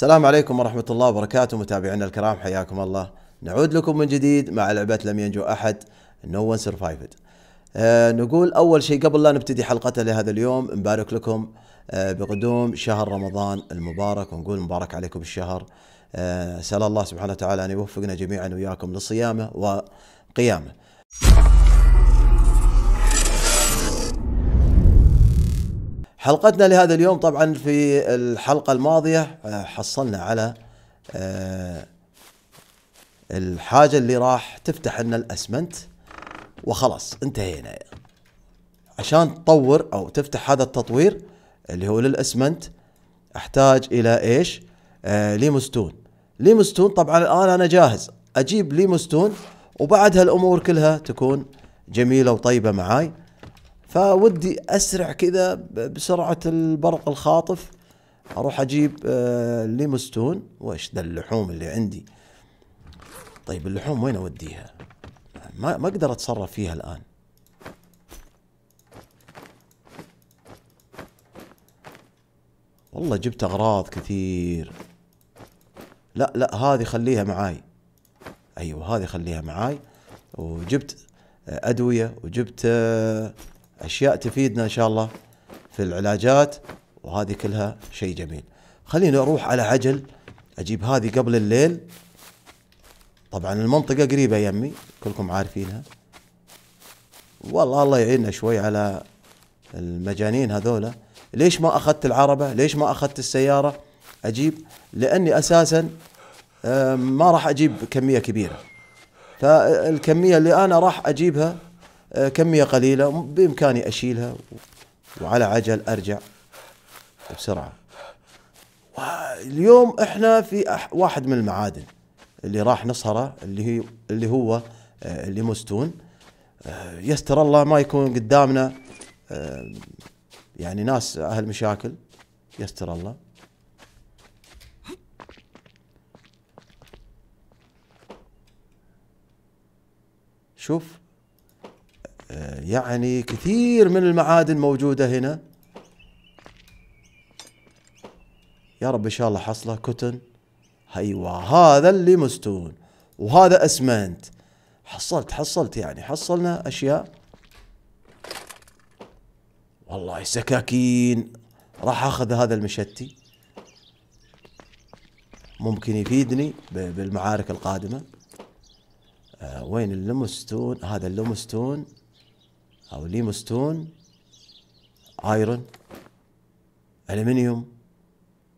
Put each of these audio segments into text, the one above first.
السلام عليكم ورحمة الله وبركاته متابعينا الكرام حياكم الله نعود لكم من جديد مع لعبة لم ينجو أحد No One Survived أه نقول أول شيء قبل لا نبتدي حلقتنا لهذا اليوم نبارك لكم أه بقدوم شهر رمضان المبارك ونقول مبارك عليكم الشهر آه، أسأل الله سبحانه وتعالى أن يوفقنا جميعا وإياكم لصيامه وقيامه حلقتنا لهذا اليوم طبعا في الحلقة الماضية آه، حصلنا على آه، الحاجة اللي راح تفتح لنا الأسمنت وخلاص انتهينا عشان تطور أو تفتح هذا التطوير اللي هو للأسمنت أحتاج إلى إيش آه ليمستون ليمستون طبعا الآن أنا جاهز أجيب ليمستون وبعد هالأمور كلها تكون جميلة وطيبة معاي فودي اسرع كذا بسرعه البرق الخاطف اروح اجيب آه، ليمستون وايش ذا اللحوم اللي عندي طيب اللحوم وين اوديها ما ما اقدر اتصرف فيها الان والله جبت اغراض كثير لا لا هذه خليها معاي ايوه هذه خليها معاي وجبت آه، ادويه وجبت آه، اشياء تفيدنا ان شاء الله في العلاجات وهذه كلها شيء جميل خليني اروح على عجل اجيب هذه قبل الليل طبعا المنطقه قريبه يمي كلكم عارفينها والله الله يعيننا شوي على المجانين هذولا ليش ما اخذت العربه ليش ما اخذت السياره اجيب لاني اساسا آه، ما راح اجيب كميه كبيره فالكميه اللي انا راح اجيبها آه، كمية قليلة بإمكاني أشيلها وعلى عجل أرجع بسرعة اليوم احنا في واحد من المعادن اللي راح نصهره اللي هي اللي هو آه، اللي مستون آه، يستر الله ما يكون قدامنا يعني ناس اهل مشاكل يستر الله شوف يعني كثير من المعادن موجودة هنا يا رب إن شاء الله حصله كتن أيوة هذا اللي مستون وهذا أسمنت حصلت حصلت يعني حصلنا أشياء والله سكاكين راح أخذ هذا المشتي ممكن يفيدني بالمعارك القادمة آه وين اللمستون هذا اللمستون او ليمستون ايرون المنيوم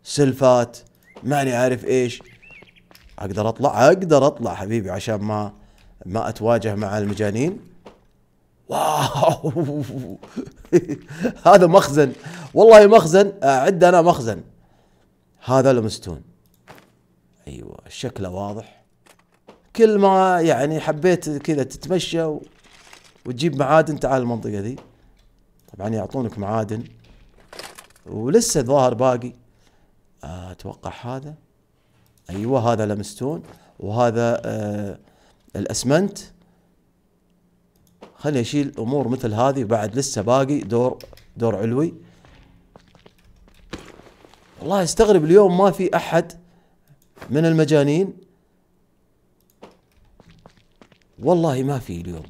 سلفات ماني عارف ايش اقدر اطلع اقدر اطلع حبيبي عشان ما ما اتواجه مع المجانين واو هذا مخزن والله مخزن عد انا مخزن هذا المستون ايوه شكله واضح كل ما يعني حبيت كذا تتمشى و... وتجيب معادن تعال المنطقه ذي طبعا يعطونك معادن ولسه ظاهر باقي آه، اتوقع هذا ايوه هذا لمستون وهذا آه الاسمنت خلني اشيل امور مثل هذه وبعد لسه باقي دور دور علوي والله استغرب اليوم ما في احد من المجانين والله ما في اليوم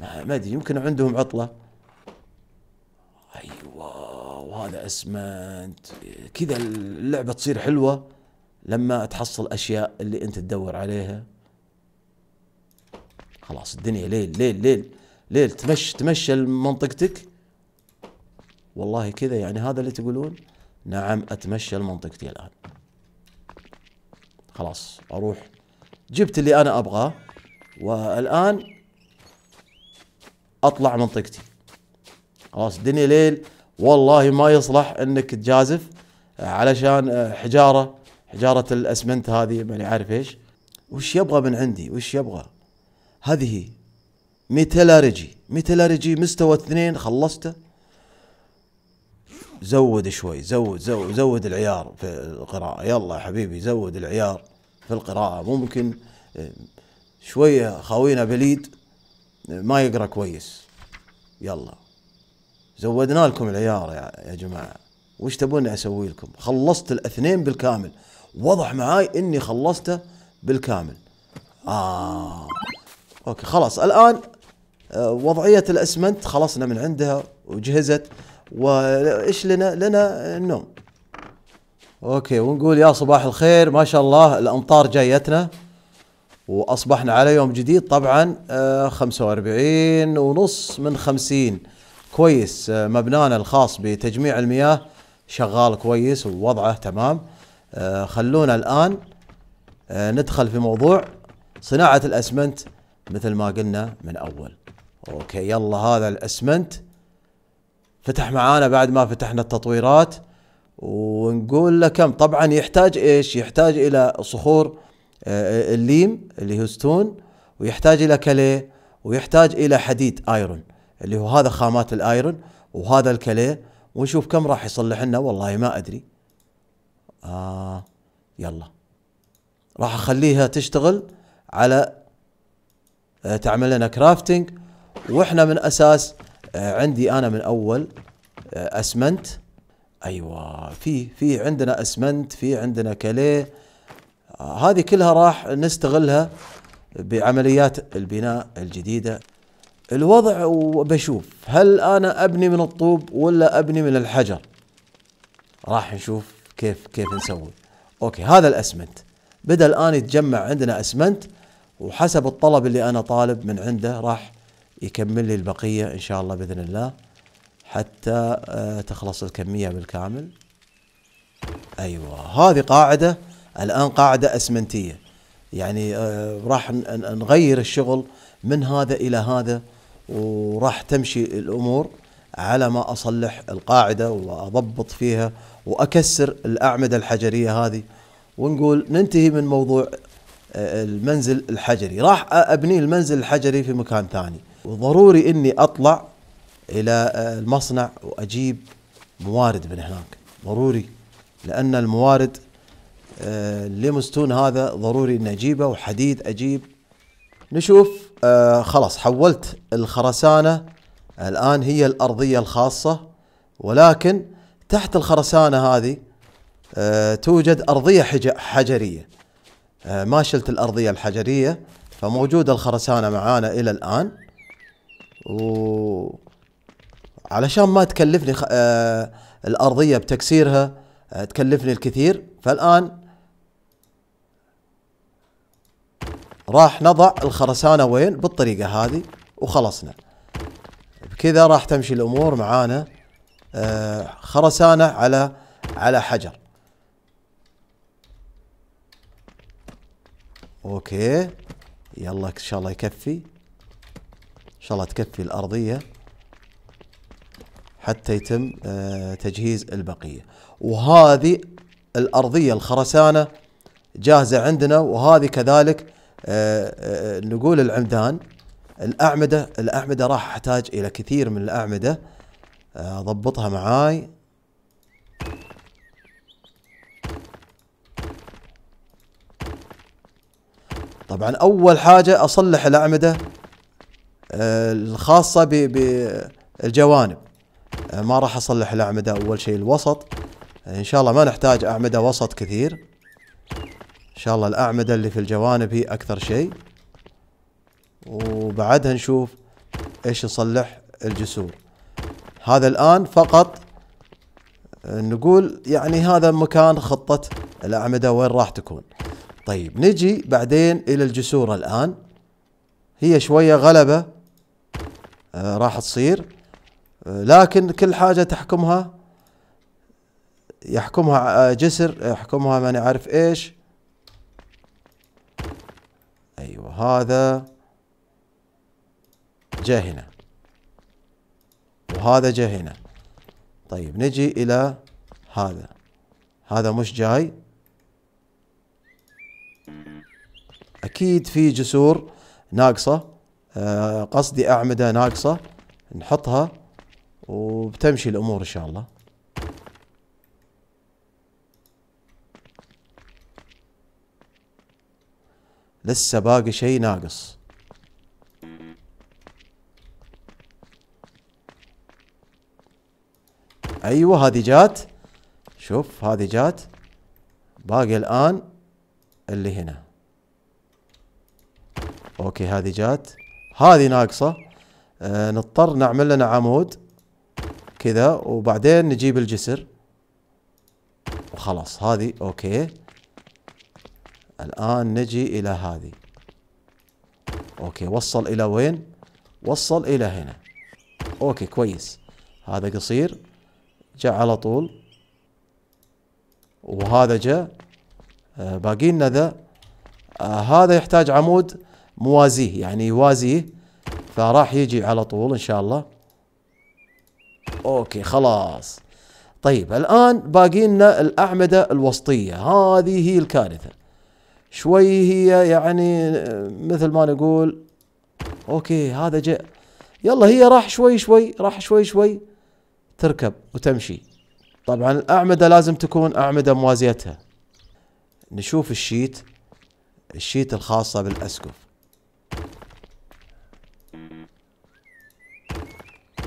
ما ادري يمكن عندهم عطله ايوه وهذا اسمنت كذا اللعبه تصير حلوه لما تحصل اشياء اللي انت تدور عليها خلاص الدنيا ليل ليل ليل ليل تمشى تمشى لمنطقتك والله كذا يعني هذا اللي تقولون نعم اتمشى لمنطقتي الان خلاص اروح جبت اللي انا ابغاه والان اطلع منطقتي خلاص الدنيا ليل والله ما يصلح انك تجازف علشان آه، حجاره حجاره الاسمنت هذه ماني عارف ايش وش يبغى من عندي وش يبغى هذه ميتالارجي ميتالارجي مستوى اثنين خلصته زود شوي زود زود زود العيار في القراءة يلا يا حبيبي زود العيار في القراءة ممكن آه، شوية خاوينا بليد ما يقرا كويس يلا زودنا لكم العيار يا جماعه وش تبون اسوي لكم خلصت الاثنين بالكامل وضح معاي اني خلصته بالكامل اه اوكي خلاص الان آه، وضعيه الاسمنت خلصنا من عندها وجهزت وايش لنا لنا النوم اوكي ونقول يا صباح الخير ما شاء الله الامطار جايتنا واصبحنا على يوم جديد طبعا 45 آه، ونص من 50 كويس آه، مبنانا الخاص بتجميع المياه شغال كويس ووضعه تمام آه، خلونا الان ندخل في موضوع صناعه الاسمنت مثل ما قلنا من اول اوكي يلا هذا الاسمنت فتح معانا بعد ما فتحنا التطويرات ونقول له كم طبعا يحتاج ايش يحتاج الى صخور آه، الليم اللي هو ستون ويحتاج الى كلي ويحتاج الى حديد ايرون اللي هو هذا خامات الايرون وهذا الكلي ونشوف كم راح يصلح لنا والله ما ادري آه يلا راح اخليها تشتغل على آه تعمل لنا كرافتنج واحنا من اساس آه عندي انا من اول آه اسمنت ايوه في في عندنا اسمنت في عندنا كليه هذه كلها راح نستغلها بعمليات البناء الجديدة الوضع وبشوف هل أنا أبني من الطوب ولا أبني من الحجر راح نشوف كيف كيف نسوي أوكي هذا الأسمنت بدأ الآن يتجمع عندنا أسمنت وحسب الطلب اللي أنا طالب من عنده راح يكمل لي البقية إن شاء الله بإذن الله حتى آه، تخلص الكمية بالكامل أيوة هذه قاعدة الآن قاعدة أسمنتية يعني آه، راح نغير الشغل من هذا إلى هذا وراح تمشي الأمور على ما أصلح القاعدة وأضبط فيها وأكسر الأعمدة الحجرية هذه ونقول ننتهي من موضوع آه، المنزل الحجري راح أبني المنزل الحجري في مكان ثاني وضروري أني أطلع إلى آه، المصنع وأجيب موارد من هناك ضروري لأن الموارد الليمستون آه، هذا ضروري اني اجيبه وحديد اجيب نشوف آه خلاص حولت الخرسانة الآن هي الأرضية الخاصة ولكن تحت الخرسانة هذه آه توجد أرضية حجرية آه ما شلت الأرضية الحجرية فموجودة الخرسانة معانا إلى الآن و علشان ما تكلفني خ... آه الأرضية بتكسيرها آه تكلفني الكثير فالآن راح نضع الخرسانة وين بالطريقة هذه وخلصنا بكذا راح تمشي الأمور معانا آه، خرسانة على على حجر اوكي يلا ان شاء الله يكفي ان شاء الله تكفي الارضيه حتى يتم آه، تجهيز البقيه وهذه الارضيه الخرسانه جاهزه عندنا وهذه كذلك آه، آه، نقول العمدان الاعمده الاعمده راح احتاج الى كثير من الاعمده اضبطها آه، معاي طبعا اول حاجه اصلح الاعمده الخاصه بالجوانب ما راح اصلح الاعمده اول شيء الوسط ان شاء الله ما نحتاج اعمده وسط كثير شاء الله الأعمدة اللي في الجوانب هي أكثر شيء وبعدها نشوف إيش نصلح الجسور هذا الآن فقط آه، نقول يعني هذا مكان خطة الأعمدة وين راح تكون طيب نجي بعدين إلى الجسور الآن هي شوية غلبة آه، راح تصير آه، لكن كل حاجة تحكمها يحكمها جسر يحكمها ما نعرف ايش وهذا جه هنا وهذا جه هنا طيب نجي إلى هذا هذا مش جاي أكيد في جسور ناقصة آه، قصدي أعمدة ناقصة نحطها وبتمشي الأمور إن شاء الله لسه باقي شيء ناقص ايوه هذه جات شوف هذه جات باقي الان اللي هنا اوكي هذه جات هذه ناقصه آه نضطر نعمل لنا عمود كذا وبعدين نجيب الجسر وخلاص هذه اوكي الآن نجي إلى هذه أوكي وصل إلى وين؟ وصل إلى هنا أوكي كويس هذا قصير جاء على طول وهذا جاء آه، باقي لنا ذا آه، هذا يحتاج عمود موازيه يعني يوازيه فراح يجي على طول إن شاء الله أوكي خلاص طيب الآن باقي لنا الأعمدة الوسطية هذه هي الكارثة شوي هي يعني مثل ما نقول اوكي هذا جاء يلا هي راح شوي شوي راح شوي شوي تركب وتمشي طبعا الاعمدة لازم تكون اعمدة موازيتها نشوف الشيت الشيت الخاصة بالاسقف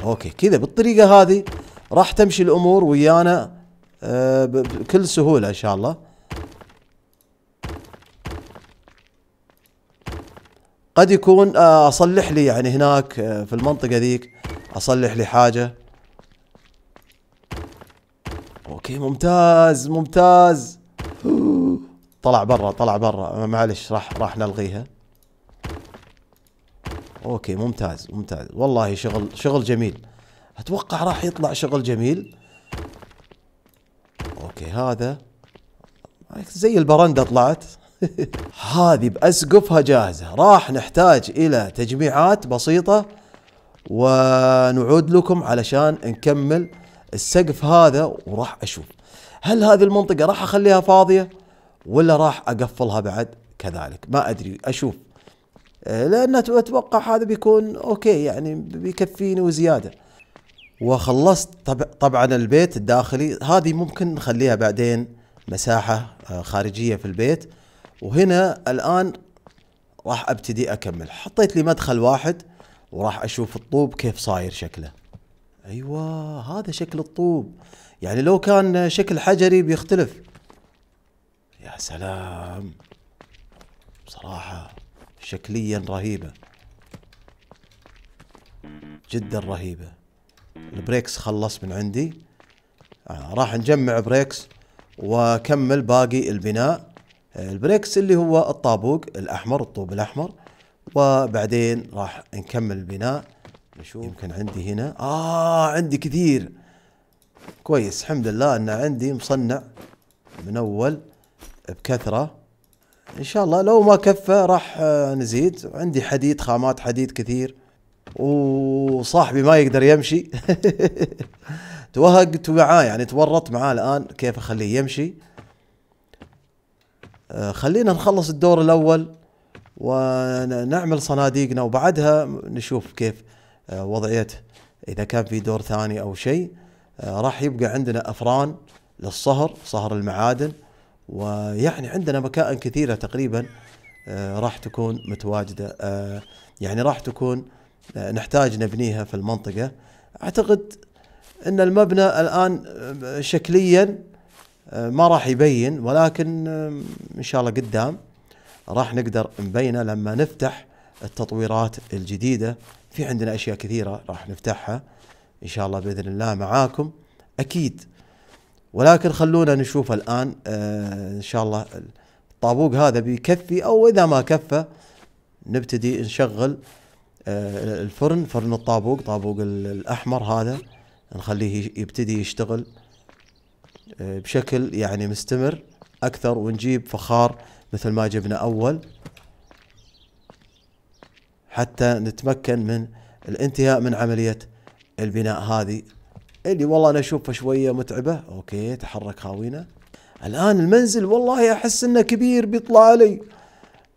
اوكي كذا بالطريقة هذه راح تمشي الامور ويانا آه، بكل سهولة ان شاء الله قد يكون آه، اصلح لي يعني هناك آه، في المنطقة ذيك اصلح لي حاجة اوكي ممتاز ممتاز طلع برا طلع برا معلش راح راح نلغيها اوكي ممتاز ممتاز والله شغل شغل جميل اتوقع راح يطلع شغل جميل اوكي هذا زي البرندة طلعت هذه بأسقفها جاهزة راح نحتاج إلى تجميعات بسيطة ونعود لكم علشان نكمل السقف هذا وراح أشوف هل هذه المنطقة راح أخليها فاضية ولا راح أقفلها بعد كذلك ما أدري أشوف آه، لأن أتوقع هذا بيكون أوكي يعني بيكفيني وزيادة وخلصت طبعا البيت الداخلي هذه ممكن نخليها بعدين مساحة آه، خارجية في البيت وهنا الآن راح ابتدي اكمل حطيت لي مدخل واحد وراح اشوف الطوب كيف صاير شكله ايوه هذا شكل الطوب يعني لو كان شكل حجري بيختلف يا سلام بصراحة شكليا رهيبة جدا رهيبة البريكس خلص من عندي آه راح نجمع بريكس واكمل باقي البناء البريكس اللي هو الطابوق الاحمر الطوب الاحمر وبعدين راح نكمل البناء نشوف يمكن عندي هنا اه عندي كثير كويس الحمد لله ان عندي مصنع من اول بكثره ان شاء الله لو ما كفى راح آه، نزيد عندي حديد خامات حديد كثير وصاحبي ما يقدر يمشي توهقت معاه يعني تورطت معاه الان كيف اخليه يمشي آه، خلينا نخلص الدور الاول ونعمل صناديقنا وبعدها نشوف كيف آه، وضعيته اذا كان في دور ثاني او شيء آه، راح يبقى عندنا افران للصهر صهر المعادن ويعني عندنا مكائن كثيره تقريبا راح تكون متواجده يعني راح تكون نحتاج نبنيها في المنطقه اعتقد ان المبنى الان شكليا آه، ما راح يبين ولكن آه، ان شاء الله قدام راح نقدر نبينه لما نفتح التطويرات الجديده في عندنا اشياء كثيره راح نفتحها ان شاء الله باذن الله معاكم اكيد ولكن خلونا نشوف الان آه، ان شاء الله الطابوق هذا بيكفي او اذا ما كفى نبتدي نشغل الفرن فرن الطابوق طابوق الاحمر هذا نخليه يبتدي يشتغل آه، بشكل يعني مستمر اكثر ونجيب فخار مثل ما جبنا اول حتى نتمكن من الانتهاء من عمليه البناء هذه اللي والله انا اشوفها شويه متعبه اوكي تحرك هاوينا الان المنزل والله احس انه كبير بيطلع علي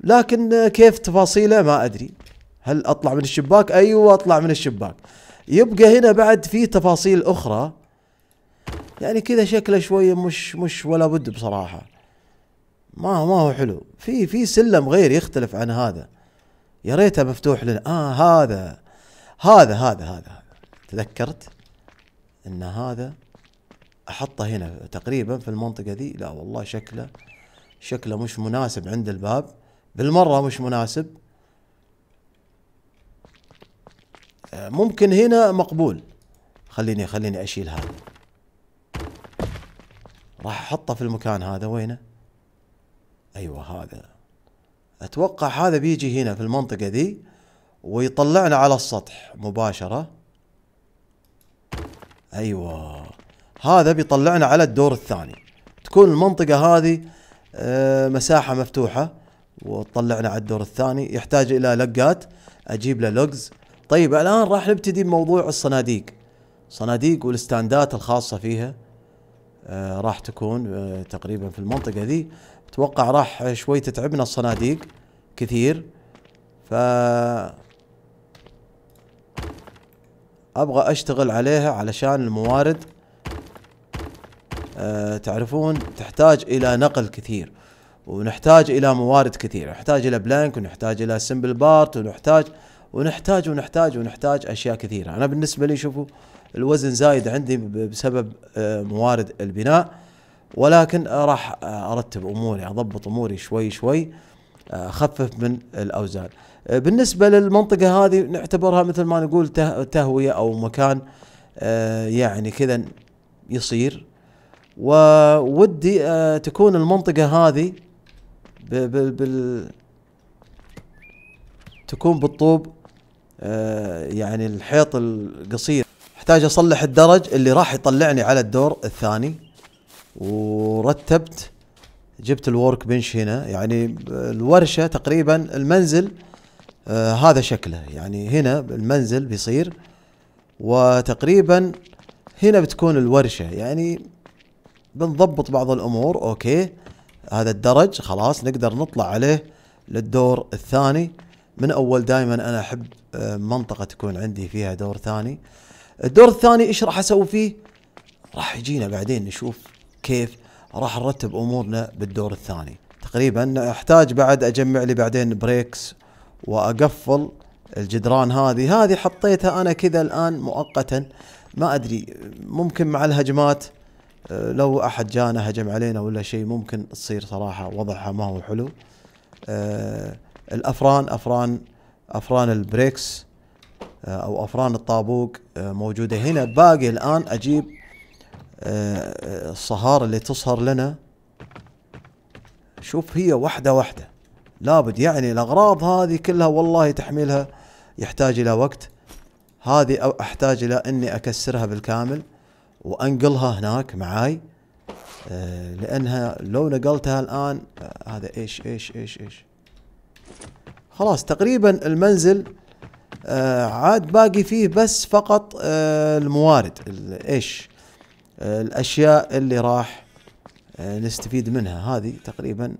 لكن كيف تفاصيله ما ادري هل اطلع من الشباك ايوه اطلع من الشباك يبقى هنا بعد في تفاصيل اخرى يعني كذا شكله شويه مش مش ولا بد بصراحه ما ما هو حلو في في سلم غير يختلف عن هذا يا ريته مفتوح لنا اه هذا هذا هذا هذا تذكرت ان هذا احطه هنا تقريبا في المنطقه دي لا والله شكله شكله مش مناسب عند الباب بالمره مش مناسب آه، ممكن هنا مقبول خليني خليني اشيل هذا راح احطه في المكان هذا وينه ايوه هذا اتوقع هذا بيجي هنا في المنطقه دي ويطلعنا على السطح مباشره ايوه هذا بيطلعنا على الدور الثاني تكون المنطقه هذه آه، مساحه مفتوحه وطلعنا على الدور الثاني يحتاج الى لقات اجيب له لوجز طيب الان راح نبتدي بموضوع الصناديق صناديق والستاندات الخاصه فيها آه، راح تكون آه، تقريبا في المنطقة دي اتوقع راح شوي تتعبنا الصناديق كثير ف ابغى اشتغل عليها علشان الموارد آه، تعرفون تحتاج الى نقل كثير ونحتاج الى موارد كثير نحتاج الى بلانك ونحتاج الى سمبل بارت ونحتاج ونحتاج ونحتاج, ونحتاج اشياء كثيره انا بالنسبه لي شوفوا الوزن زايد عندي بسبب آه، موارد البناء ولكن راح آه، ارتب اموري اضبط اموري شوي شوي آه، اخفف من الاوزان بالنسبه للمنطقه هذه نعتبرها مثل ما نقول تهويه او مكان يعني كذا يصير وودي تكون المنطقه هذه بال, بال تكون بالطوب يعني الحيط القصير احتاج اصلح الدرج اللي راح يطلعني على الدور الثاني ورتبت جبت الورك بنش هنا يعني الورشة تقريبا المنزل آه هذا شكله يعني هنا المنزل بيصير وتقريبا هنا بتكون الورشة يعني بنضبط بعض الامور اوكي هذا الدرج خلاص نقدر نطلع عليه للدور الثاني من اول دائما انا احب آه، منطقة تكون عندي فيها دور ثاني الدور الثاني ايش راح اسوي فيه؟ راح يجينا بعدين نشوف كيف راح نرتب امورنا بالدور الثاني تقريبا احتاج بعد اجمع لي بعدين بريكس واقفل الجدران هذه هذه حطيتها انا كذا الان مؤقتا ما ادري ممكن مع الهجمات آه، لو احد جانا هجم علينا ولا شيء ممكن تصير صراحه وضعها ما هو حلو آه، الافران افران افران البريكس آه، او افران الطابوق آه، موجوده هنا باقي الان اجيب آه، الصهار اللي تصهر لنا شوف هي واحده واحده لابد يعني الاغراض هذه كلها والله تحميلها يحتاج الى وقت هذه أو احتاج الى اني اكسرها بالكامل وانقلها هناك معاي لانها لو نقلتها الان هذا ايش ايش ايش ايش خلاص تقريبا المنزل آه، عاد باقي فيه بس فقط آه، الموارد ايش آه، الاشياء اللي راح نستفيد منها هذه تقريبا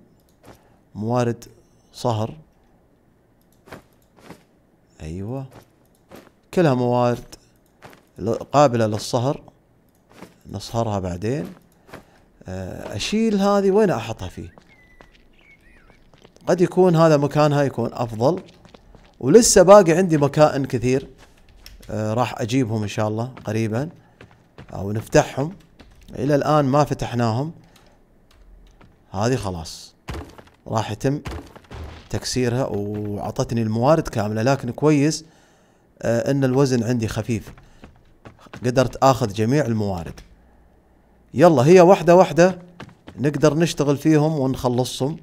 موارد صهر ايوه كلها موارد قابله للصهر نصهرها بعدين اشيل هذه وين احطها فيه قد يكون هذا مكانها يكون افضل ولسه باقي عندي مكائن كثير آه راح اجيبهم ان شاء الله قريبا او نفتحهم الى الان ما فتحناهم هذه خلاص راح يتم تكسيرها وعطتني الموارد كاملة لكن كويس آه ان الوزن عندي خفيف قدرت اخذ جميع الموارد يلا هي واحدة واحدة نقدر نشتغل فيهم ونخلصهم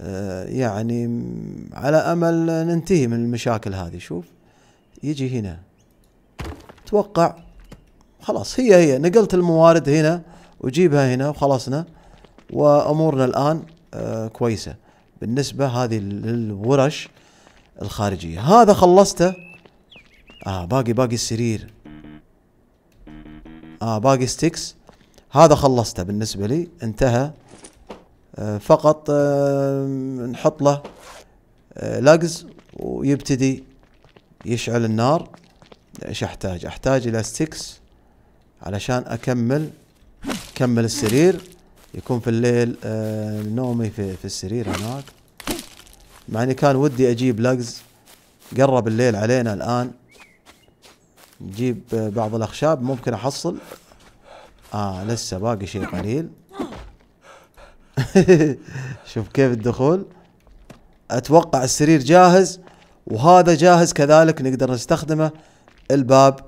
آه، يعني على امل ننتهي من المشاكل هذه شوف يجي هنا توقع خلاص هي هي نقلت الموارد هنا وجيبها هنا وخلصنا وامورنا الان آه، كويسه بالنسبه هذه للورش الخارجيه هذا خلصته اه باقي باقي السرير اه باقي ستيكس هذا خلصته بالنسبه لي انتهى آه، فقط آه، نحط له آه، لاجز ويبتدي يشعل النار ايش احتاج احتاج الى ستيكس علشان اكمل كمل السرير يكون في الليل نومي في, في السرير هناك مع اني كان ودي اجيب لاجز قرب الليل علينا الان نجيب بعض الاخشاب ممكن احصل اه لسه باقي شيء قليل شوف كيف الدخول اتوقع السرير جاهز وهذا جاهز كذلك نقدر نستخدمه الباب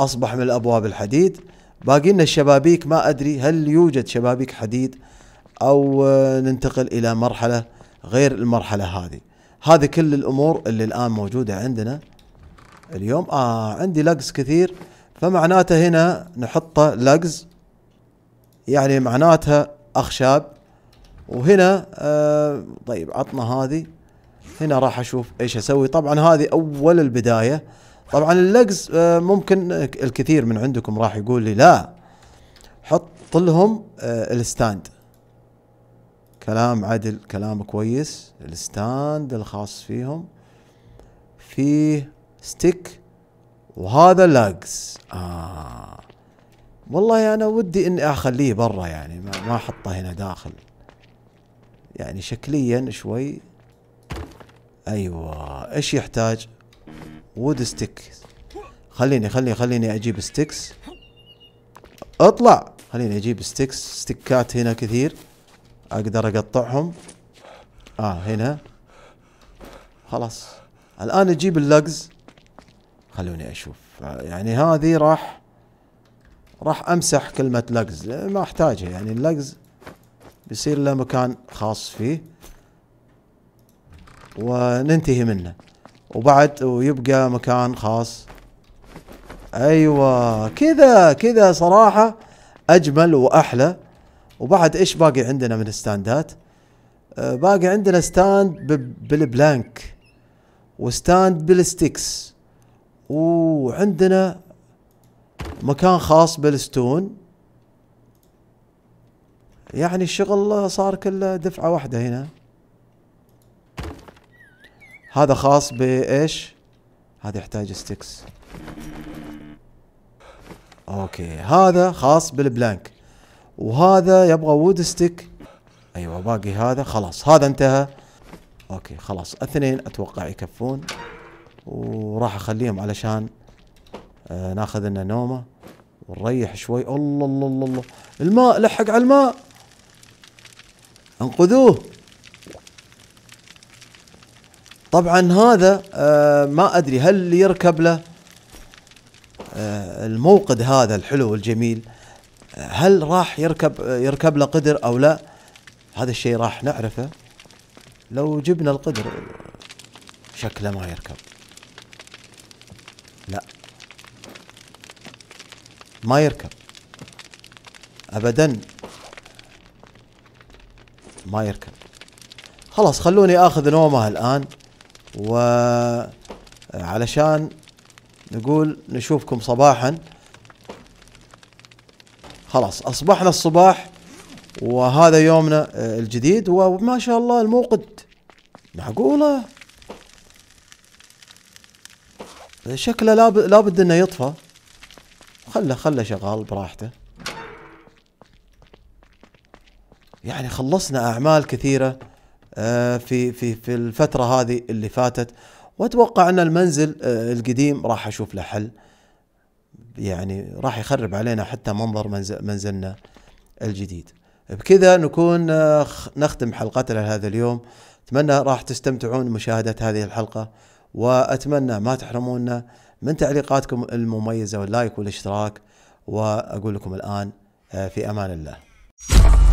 اصبح من الابواب الحديد باقي لنا الشبابيك ما ادري هل يوجد شبابيك حديد او آه، ننتقل الى مرحله غير المرحله هذه هذه كل الامور اللي الان موجوده عندنا اليوم اه عندي لجز كثير فمعناته هنا نحطه لجز يعني معناتها اخشاب وهنا آه طيب عطنا هذه هنا راح اشوف ايش اسوي طبعا هذه اول البدايه طبعا اللقز آه ممكن الكثير من عندكم راح يقول لي لا حط لهم آه الستاند كلام عدل كلام كويس الستاند الخاص فيهم فيه ستيك وهذا لجز آه والله انا ودي اني اخليه برا يعني ما احطه هنا داخل يعني شكليا شوي ايوه ايش يحتاج وود ستيك خليني خليني خليني اجيب ستيكس اطلع خليني اجيب ستيكس ستيكات هنا كثير اقدر اقطعهم اه هنا خلاص الان اجيب اللغز خلوني اشوف يعني هذه راح راح امسح كلمة لغز ما احتاجها يعني اللغز بيصير له مكان خاص فيه وننتهي منه وبعد ويبقى مكان خاص ايوه كذا كذا صراحة اجمل واحلى وبعد ايش باقي عندنا من ستاندات آه، باقي عندنا ستاند بالبلانك وستاند بالستيكس وعندنا مكان خاص بالستون يعني الشغل صار كله دفعة واحدة هنا هذا خاص بايش هذا يحتاج ستيكس اوكي هذا خاص بالبلانك وهذا يبغى وود ستيك ايوه باقي هذا خلاص هذا انتهى اوكي خلاص اثنين اتوقع يكفون وراح اخليهم علشان آه ناخذ لنا نومه ونريح شوي الله الله الله الله الماء لحق على الماء انقذوه طبعا هذا آه ما ادري هل يركب له آه الموقد هذا الحلو والجميل هل راح يركب يركب له قدر او لا هذا الشيء راح نعرفه لو جبنا القدر شكله ما يركب ما يركب ابدا ما يركب خلاص خلوني اخذ نومه الان و علشان نقول نشوفكم صباحا خلاص اصبحنا الصباح وهذا يومنا الجديد وما شاء الله الموقد معقوله شكله لابد انه يطفى خله خله شغال براحته يعني خلصنا اعمال كثيره آه، في في في الفتره هذه اللي فاتت واتوقع ان المنزل آه، القديم راح اشوف له حل يعني راح يخرب علينا حتى منظر منزل منزلنا الجديد بكذا نكون آه، نختم حلقتنا لهذا اليوم اتمنى راح تستمتعون بمشاهده هذه الحلقه واتمنى ما تحرمونا من تعليقاتكم المميزه واللايك والاشتراك واقول لكم الان آه، في امان الله.